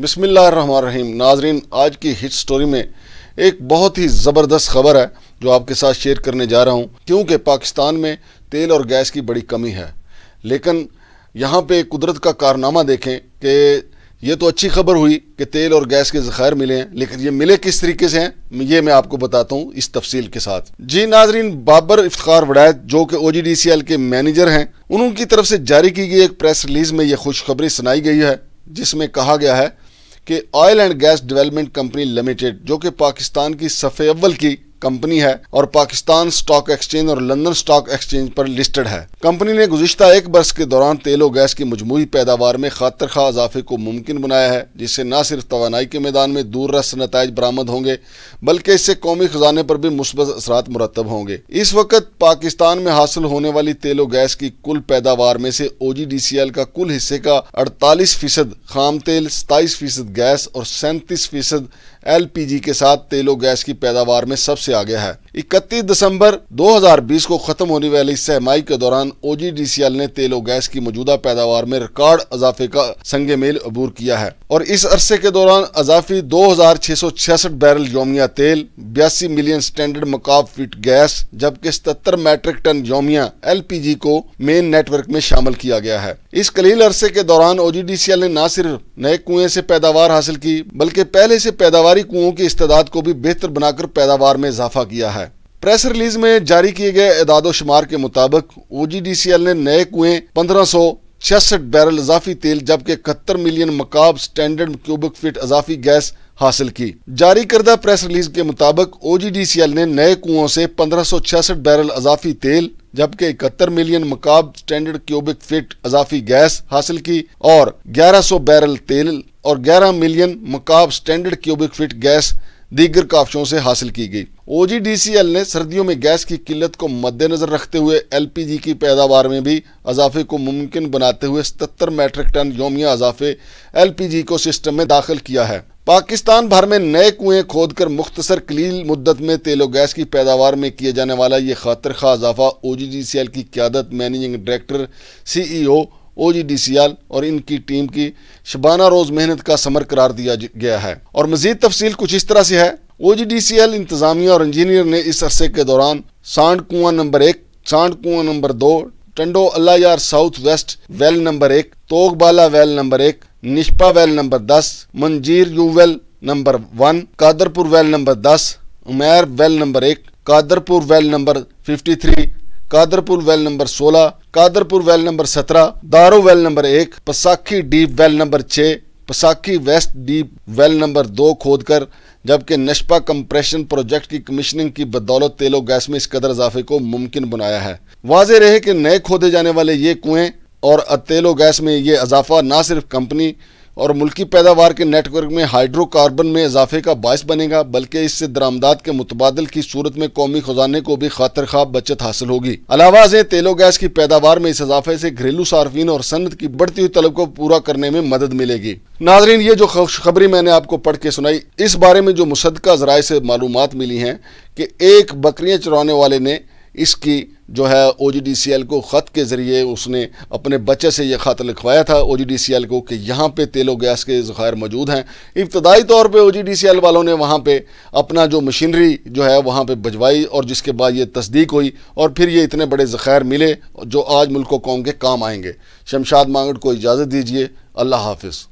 रही नाजरीन आज की हिट स्टोरी में एक बहुत ही ज़बरदस्त खबर है जो आपके साथ शेयर करने जा रहा हूँ क्योंकि पाकिस्तान में तेल और गैस की बड़ी कमी है लेकिन यहाँ पे कुदरत का कारनामा देखें कि ये तो अच्छी खबर हुई कि तेल और गैस के ज़खायर मिले हैं लेकिन ये मिले किस तरीके से हैं ये मैं आपको बताता हूँ इस तफसील के साथ जी नाजरीन बाबर इफ्तार वडायत जो कि O G D C L के मैनेजर हैं उनकी तरफ से जारी की गई एक प्रेस रिलीज़ में ये खुशखबरी सुनाई गई है जिसमें कहा गया है कि oil and gas development company limited जो कि पाकिस्तान की सफ़े अव्वल की कंपनी है और पाकिस्तान स्टॉक एक्सचेंज और लंदन स्टॉक एक्सचेंज पर लिस्टेड है कंपनी ने गुजशत एक बरस के दौरान तेल और गैस की मजमू पैदावार में खातर खा इजाफे को मुमकिन बनाया है जिससे न सिर्फ तो के मैदान में दूर रस नतज बरामद होंगे बल्कि इससे कौमी खजाने पर भी मुस्बत असरा मुरतब होंगे इस वक्त पाकिस्तान में हासिल होने वाली तेल और गैस की कुल पैदावार में से ओ जी डी सी एल का कुल हिस्से का अड़तालीस फीसद खाम तेल सताईस फीसद गैस और सैंतीस फीसद एलपीजी के साथ तेल और गैस की पैदावार में सबसे आगे है इकतीस दिसंबर 2020 को खत्म होने वाली सहमाई के दौरान ओ ने तेल और गैस की मौजूदा पैदावार में रिकॉर्ड अजाफे का संग मेल अबूर किया है और इस अरसे के दौरान अजाफी दो हजार छह सौ छियासठ बैरल योमिया तेल बयासी मिलियन स्टैंडर्ड मकाब फीट गैस जबकि सतर मेट्रिक टन योमिया एल पी जी को मेन नेटवर्क में शामिल किया गया है इस कलील अरसे के दौरान ओ ने न सिर्फ नए कुएं से पैदावार हासिल की बल्कि पहले से पैदावारी कुओं की इस्तेदाद को भी बेहतर बनाकर पैदावार में इजाफा किया है प्रेस रिलीज में जारी किए गए इदाद शुमार के मुताबिक ओ जी डी सी एल ने नए कुएं पंद्रह सौ छियासठ बैरल इजाफी तेल जबकि इकहत्तर मिलियन मकाब स्टैंडर्ड क्यूबिक फिट इजाफी गैस हासिल की जारी करदा प्रेस रिलीज के मुताबिक ओ जी डी सी एल ने नए कुओं से पंद्रह सौ छियासठ बैरल इजाफी तेल जबकि इकहत्तर मिलियन मकाब स्टैंडर्ड क्यूबिक फिट इजाफी गैस हासिल की और 1100 बैरल तेल और 11 मिलियन मकाब स्टैंडर्ड क्यूबिक फिट गैस दीगर काफों से हासिल की गई ओजीडीसीएल ने सर्दियों में गैस की किल्लत को मद्देनजर रखते हुए एलपीजी की पैदावार में भी अजाफे को मुमकिन बनाते हुए 77 मैट्रिक टन योमिया अजाफे एलपीजी को सिस्टम में दाखिल किया है पाकिस्तान भर में नए कुएं खोदकर मुख्तसर कलील मुद्दत में तेलो गैस की पैदावार में किए जाने वाला ये खातर खा अजाफा ओ जी डी सी एल की क्यादत managing director C E O O G D C L और इनकी टीम की शबाना रोज़ मेहनत का समर करार दिया गया है और मजीद तफसील कुछ इस तरह से है ओ जी डी सी एल इंतजामिया और इंजीनियर ने इस अरसे के दौरान सांड कुआं नंबर एक सांड कुआं नंबर दो टंडो अल्लाह यार साउथ वेस्ट वेल नंबर एक तोकबाला वेल नंबर एक निष्पा वेल नंबर दस मंजीर U well number one Qadirpur well number दस उमैर वेल नंबर एक Qadirpur well number fifty three Qadirpur well number सोलह कादरपुर वेल नंबर सत्रह दारो वेल नंबर एक पसाखी डीप वेल नंबर छः Pasaki west deep well number दो खोद कर जबकि नशपा कंप्रेशन प्रोजेक्ट की कमिश्निंग की बदौलत तेलो गैस में इस कदर इजाफे को मुमकिन बनाया है वाज रहे कि नए खोदे जाने वाले ये कुएं और तेलो गैस में ये इजाफा न सिर्फ कंपनी और मुल्की पैदावार के नेटवर्क में हाइड्रोकार्बन में इजाफे का बायस बनेगा बल्कि इससे दरामदाद के मुतबादल की सूरत में कौमी खजाने को भी खातर खाब बचत हासिल होगी अलावा से तेलो गैस की पैदावार में इस इजाफे से घरेलू सार्फिन और सनत की बढ़ती हुई तलब को पूरा करने में मदद मिलेगी नाजरीन ये जो खबरी मैंने आपको पढ़ के सुनाई इस बारे में जो मुसदका जराये से मालूम मिली है कि एक बकरियाँ चराने वाले ने इसकी जो है ओ को ख़त के ज़रिए उसने अपने बच्चे से यह ख़त लिखवाया था ओ को कि यहाँ पे तेल व गैस के ज़ख़ायर मौजूद हैं इब्तदाई तौर पे ओ वालों ने वहाँ पे अपना जो मशीनरी जो है वहाँ पे भिजवाई और जिसके बाद ये तस्दीक हुई और फिर ये इतने बड़े ज़ख़ायर मिले जो आज मुल्क कौम के काम आएंगे शमशाद मांगड़ को इजाज़त दीजिए अल्लाह हाफिज़